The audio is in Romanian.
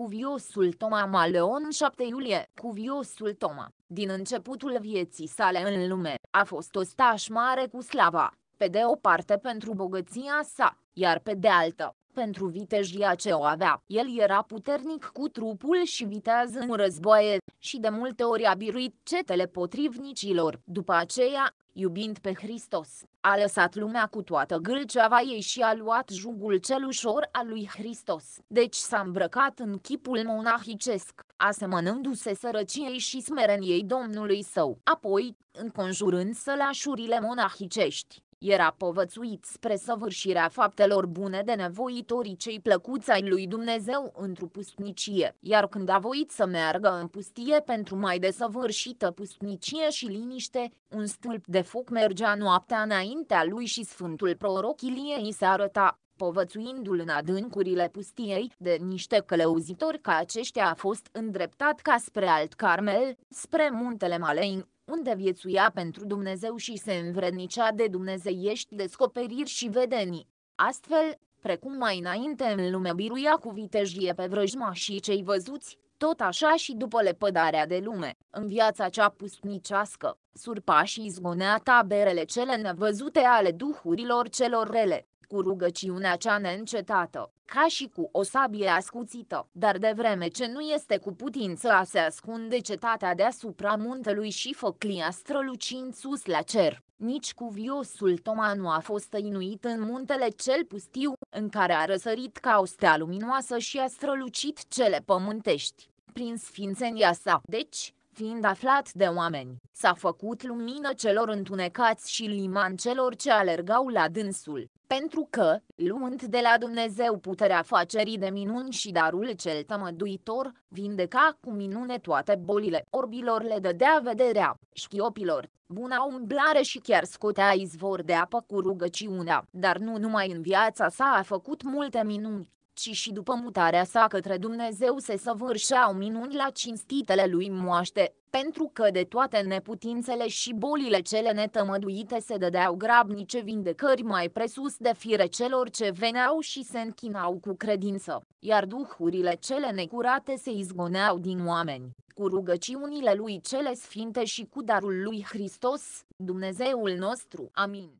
Cuviosul Toma Maleon 7 iulie Cuviosul Toma, din începutul vieții sale în lume, a fost ostaș mare cu slava, pe de o parte pentru bogăția sa, iar pe de altă, pentru vitejia ce o avea. El era puternic cu trupul și viteaz în războaie și de multe ori a biruit cetele potrivnicilor. După aceea, iubind pe Hristos, a lăsat lumea cu toată gâlceava ei și a luat jugul cel ușor al lui Hristos. Deci s-a îmbrăcat în chipul monahicesc, asemănându-se sărăciei și smereniei Domnului său. Apoi, înconjurând sălașurile monahicești, era povățuit spre săvârșirea faptelor bune de nevoitorii cei plăcuți ai lui Dumnezeu într-o pustnicie, iar când a voit să meargă în pustie pentru mai desăvârșită pustnicie și liniște, un stâlp de foc mergea noaptea înaintea lui și Sfântul Proroc Ilie îi se arăta povățuindu-l în adâncurile pustiei de niște călăuzitori ca aceștia a fost îndreptat ca spre alt Carmel, spre muntele Malein, unde viețuia pentru Dumnezeu și se învrednicea de dumnezeiești descoperiri și vedenii. Astfel, precum mai înainte în lume biruia cu vitejie pe și cei văzuți, tot așa și după lepădarea de lume, în viața cea pustnicească, surpa și izgonea taberele cele nevăzute ale duhurilor celor rele cu rugăciunea cea neîncetată, ca și cu o sabie ascuțită, dar de vreme ce nu este cu putință a se ascunde cetatea deasupra muntelui și făclia strălucind sus la cer. Nici cuviosul Toma nu a fost inuit în muntele cel pustiu, în care a răsărit ca o stea luminoasă și a strălucit cele pământești, prin sfințenia sa. Deci, fiind aflat de oameni, s-a făcut lumină celor întunecați și liman celor ce alergau la dânsul, pentru că, luând de la Dumnezeu puterea facerii de minuni și darul cel tămăduitor, vindeca cu minune toate bolile orbilor le dădea vederea, șchiopilor, buna umblare și chiar scotea izvor de apă cu rugăciunea, dar nu numai în viața sa a făcut multe minuni, ci și după mutarea sa către Dumnezeu se săvârșeau minuni la cinstitele lui moaște, pentru că de toate neputințele și bolile cele netămăduite se dădeau grabnice vindecări mai presus de fire celor ce veneau și se închinau cu credință, iar duhurile cele necurate se izgoneau din oameni. Cu rugăciunile lui cele sfinte și cu darul lui Hristos, Dumnezeul nostru. Amin.